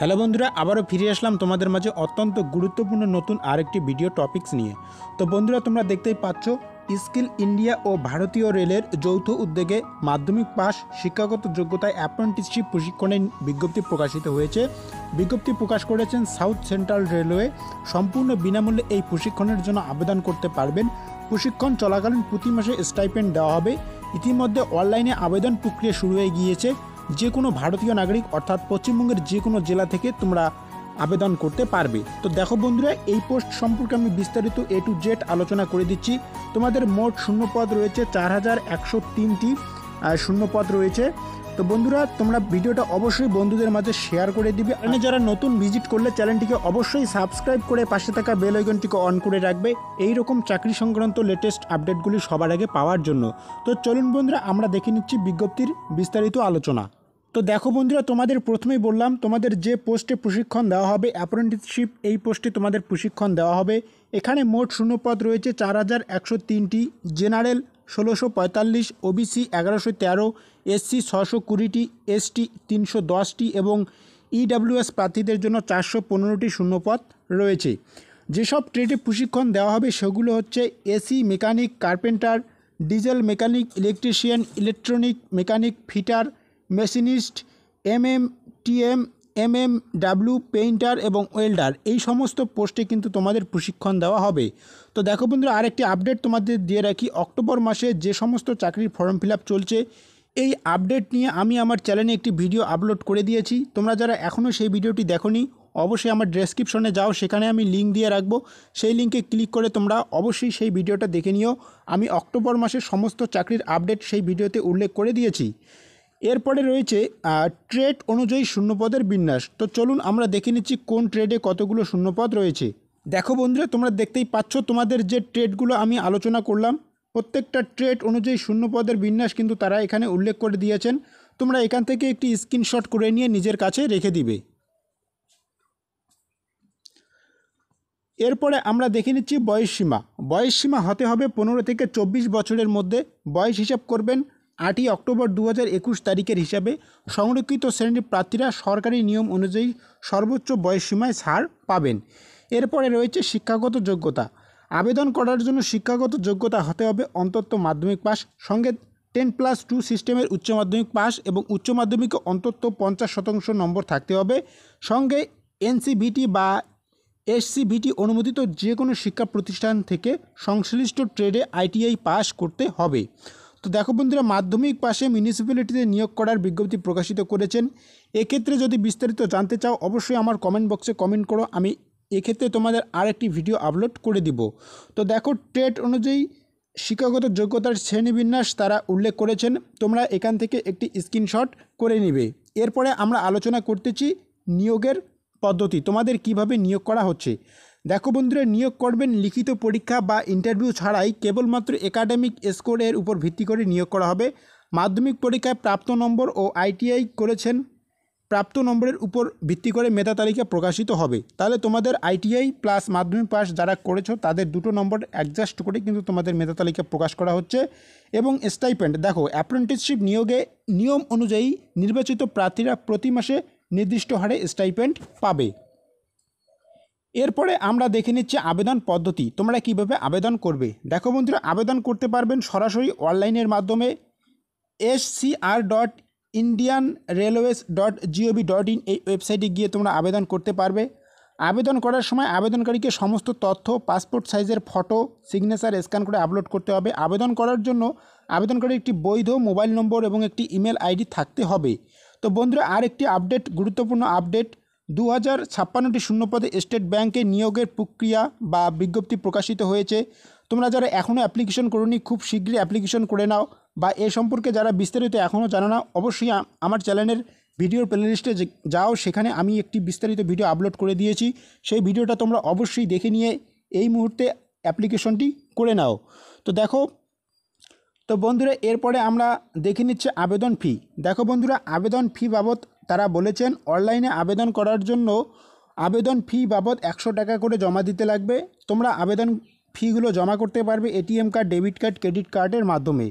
hello বন্ধুরা আবারও ফিরে আসলাম তোমাদের মাঝে অত্যন্ত গুরুত্বপূর্ণ নতুন আরেকটি ভিডিও টপিক্স নিয়ে তো বন্ধুরা তোমরা দেখতেই পাচ্ছ স্কিল ইন্ডিয়া ও ভারতীয় রেলের যৌথ উদ্যোগে মাধ্যমিক পাশ শিক্ষাগত যোগ্যতায় অ্যাপ্রেন্টিসশিপ প্রশিক্ষণের বিজ্ঞপ্তি প্রকাশিত হয়েছে বিজ্ঞপ্তি প্রকাশ করেছেন সাউথ সেন্ট্রাল রেলওয়ে সম্পূর্ণ বিনামূল্যে এই প্রশিক্ষণের জন্য আবেদন করতে পারবেন প্রশিক্ষণ চলাকালীন প্রতি মাসে স্টাইপেন্ড দেওয়া হবে ইতিমধ্যে অনলাইনে আবেদন প্রক্রিয়া শুরু হয়ে গিয়েছে যে কোনো ভারতীয় নাগরিক অর্থাৎ পশ্চিমবঙ্গের যে কোনো জেলা থেকে তোমরা আবেদন করতে পারবে তো দেখো বন্ধুরা এই পোস্ট সম্পর্কে আমি বিস্তারিত এ টু জেড আলোচনা করে দিচ্ছি তোমাদের মোট শূন্যপদ রয়েছে চার হাজার একশো তিনটি শূন্যপদ রয়েছে তো বন্ধুরা তোমরা ভিডিওটা অবশ্যই বন্ধুদের মাঝে শেয়ার করে দিবে মানে যারা নতুন ভিজিট করলে চ্যানেলটিকে অবশ্যই সাবস্ক্রাইব করে পাশে থাকা বেল আইকনটিকে অন করে রাখবে এই রকম চাকরি সংক্রান্ত লেটেস্ট আপডেটগুলি সবার আগে পাওয়ার জন্য তো চলুন বন্ধুরা আমরা দেখে নিচ্ছি বিজ্ঞপ্তির বিস্তারিত আলোচনা তো দেখো বন্ধুরা তোমাদের প্রথমেই বললাম তোমাদের যে পোস্টে প্রশিক্ষণ দেওয়া হবে অ্যাপ্রেন্টিসশিপ এই পোস্টে তোমাদের প্রশিক্ষণ দেওয়া হবে এখানে মোট শূন্যপদ রয়েছে চার হাজার একশো তিনটি জেনারেল ষোলোশো পঁয়তাল্লিশ ওবিসি এগারোশো তেরো এসসি ছশো কুড়িটি এসটি তিনশো দশটি এবং ইডাব্লিউএস প্রার্থীদের জন্য চারশো পনেরোটি শূন্যপদ রয়েছে যেসব ট্রেডে প্রশিক্ষণ দেওয়া হবে সেগুলো হচ্ছে AC mechanic carpenter diesel mechanic electrician electronic mechanic fitter machinist M M T M M M W painter এবং ওয়েল্ডার এই সমস্ত পোস্টে কিন্তু তোমাদের প্রশিক্ষণ দেওয়া হবে তো দেখো বন্ধুরা আরেকটি আপডেট তোমাদের দিয়ে রাখি অক্টোবর মাসে যে সমস্ত চাকরির ফর্ম ফিল চলছে এই আপডেট নিয়ে আমি আমার চ্যানেলে একটি ভিডিও আপলোড করে দিয়েছি তোমরা যারা এখনও সেই ভিডিওটি নি অবশ্যই আমার ডেসক্রিপশনে যাও সেখানে আমি লিঙ্ক দিয়ে রাখবো সেই লিঙ্কে ক্লিক করে তোমরা অবশ্যই সেই ভিডিওটা দেখে নিও আমি অক্টোবর মাসের সমস্ত চাকরির আপডেট সেই ভিডিওতে উল্লেখ করে দিয়েছি এরপরে রয়েছে ট্রেড অনুযায়ী শূন্যপদের বিন্যাস তো চলুন আমরা দেখে নিচ্ছি কোন ট্রেডে কতগুলো শূন্যপদ রয়েছে দেখো বন্ধুরা তোমরা দেখতেই পাচ্ছ তোমাদের যে ট্রেডগুলো আমি আলোচনা করলাম প্রত্যেকটা ট্রেড অনুযায়ী শূন্যপদের বিন্যাস কিন্তু তারা এখানে উল্লেখ করে দিয়েছেন তোমরা এখান থেকে একটি স্ক্রিনশট করে নিয়ে নিজের কাছে রেখে দিবে এরপরে আমরা দেখে নিচ্ছি বয়সসীমা বয়সসীমা হতে হবে পনেরো থেকে চব্বিশ বছরের মধ্যে বয়স হিসাব করবেন আটই অক্টোবর দু একুশ তারিখের হিসাবে সংরক্ষিত শ্রেণীর প্রার্থীরা সরকারি নিয়ম অনুযায়ী সর্বোচ্চ বয়সসীমায় ছাড় পাবেন এরপরে রয়েছে শিক্ষাগত যোগ্যতা আবেদন করার জন্য শিক্ষাগত যোগ্যতা হতে হবে অন্তত মাধ্যমিক পাস সঙ্গে টেন প্লাস টু সিস্টেমের উচ্চ মাধ্যমিক পাস এবং উচ্চ মাধ্যমিকে অন্তত পঞ্চাশ শতাংশ নম্বর থাকতে হবে সঙ্গে এনসিভিটি বা এসসিভিটি অনুমোদিত যে কোনো শিক্ষা প্রতিষ্ঠান থেকে সংশ্লিষ্ট ট্রেডে আইটিআই পাস করতে হবে তো দেখো বন্ধুরা মাধ্যমিক পাশে মিউনিসিপ্যালিটিতে নিয়োগ করার বিজ্ঞপ্তি প্রকাশিত করেছেন এক্ষেত্রে যদি বিস্তারিত জানতে চাও অবশ্যই আমার কমেন্ট বক্সে কমেন্ট করো আমি এক্ষেত্রে তোমাদের আরেকটি ভিডিও আপলোড করে দিব তো দেখো টেট অনুযায়ী শিক্ষাগত যোগ্যতার শ্রেণীবিন্যাস তারা উল্লেখ করেছেন তোমরা এখান থেকে একটি স্ক্রিনশট করে নিবে এরপরে আমরা আলোচনা করতেছি নিয়োগের পদ্ধতি তোমাদের কিভাবে নিয়োগ করা হচ্ছে দেখো বন্ধুরা নিয়োগ করবেন লিখিত পরীক্ষা বা ইন্টারভিউ ছাড়াই কেবলমাত্র একাডেমিক স্কোরের উপর ভিত্তি করে নিয়োগ করা হবে মাধ্যমিক পরীক্ষায় প্রাপ্ত নম্বর ও আইটিআই করেছেন প্রাপ্ত নম্বরের উপর ভিত্তি করে মেধা তালিকা প্রকাশিত হবে তাহলে তোমাদের আইটিআই প্লাস মাধ্যমিক পাস যারা করেছো তাদের দুটো নম্বর অ্যাডজাস্ট করে কিন্তু তোমাদের মেধা তালিকা প্রকাশ করা হচ্ছে এবং স্টাইপেন্ড দেখো অ্যাপ্রেন্টিসশিপ নিয়োগে নিয়ম অনুযায়ী নির্বাচিত প্রার্থীরা প্রতি মাসে নির্দিষ্ট হারে স্টাইপেন্ড পাবে এরপরে আমরা দেখে নিচ্ছি আবেদন পদ্ধতি তোমরা কিভাবে আবেদন করবে দেখো বন্ধুরা আবেদন করতে পারবেন সরাসরি অনলাইনের মাধ্যমে S dot Indian railways dot GOV dot in এই ওয়েবসাইটে গিয়ে তোমরা আবেদন করতে পারবে আবেদন করার সময় আবেদনকারীকে সমস্ত তথ্য পাসপোর্ট সাইজের ফটো সিগনেচার স্ক্যান করে আপলোড করতে হবে আবেদন করার জন্য আবেদনকারীর একটি বৈধ মোবাইল নম্বর এবং একটি ইমেল আইডি থাকতে হবে তো বন্ধুরা আর একটি আপডেট গুরুত্বপূর্ণ আপডেট দু হাজার ছাপ্পান্নটি শূন্যপদে স্টেট ব্যাংকে নিয়োগের প্রক্রিয়া বা বিজ্ঞপ্তি প্রকাশিত হয়েছে তোমরা যারা এখনও অ্যাপ্লিকেশন করোনি খুব শীঘ্রই অ্যাপ্লিকেশন করে নাও বা এ সম্পর্কে যারা বিস্তারিত এখনও জানো না অবশ্যই আমার চ্যানেলের ভিডিওর প্লেলিস্টে যাও সেখানে আমি একটি বিস্তারিত ভিডিও আপলোড করে দিয়েছি সেই ভিডিওটা তোমরা অবশ্যই দেখে নিয়ে এই মুহূর্তে অ্যাপ্লিকেশনটি করে নাও তো দেখো তো বন্ধুরা এরপরে আমরা দেখে নিচ্ছে আবেদন ফি দেখো বন্ধুরা আবেদন ফি বাবদ তারা বলেছেন অনলাইনে আবেদন করার জন্য আবেদন ফি বাবদ একশো টাকা করে জমা দিতে লাগবে তোমরা আবেদন ফিগুলো জমা করতে পারবে ATM card debit card credit কার্ডের মাধ্যমে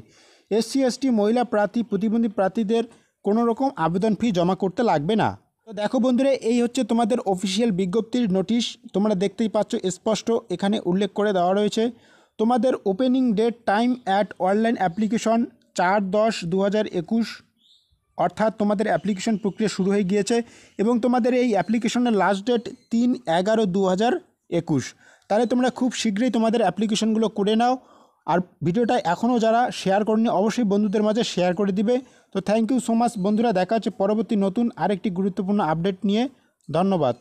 এসসি এসটি মহিলা প্রার্থী প্রতিবন্ধী প্রার্থীদের কোনো রকম আবেদন ফি জমা করতে লাগবে না তো দেখো বন্ধুরা এই হচ্ছে তোমাদের অফিসিয়াল বিজ্ঞপ্তির নোটিশ তোমরা দেখতেই পাচ্ছ স্পষ্ট এখানে উল্লেখ করে দেওয়া রয়েছে তোমাদের opening date time at online application চার দশ দু অর্থাৎ তোমাদের অ্যাপ্লিকেশন প্রক্রিয়া শুরু হয়ে গিয়েছে এবং তোমাদের এই অ্যাপ্লিকেশনের লাস্ট ডেট তিন এগারো দু তাহলে তোমরা খুব শীঘ্রই তোমাদের অ্যাপ্লিকেশনগুলো করে নাও আর ভিডিওটা এখনও যারা শেয়ার করেনি অবশ্যই বন্ধুদের মাঝে শেয়ার করে দিবে তো থ্যাংক ইউ সো মাচ বন্ধুরা দেখা হচ্ছে পরবর্তী নতুন আরেকটি গুরুত্বপূর্ণ আপডেট নিয়ে ধন্যবাদ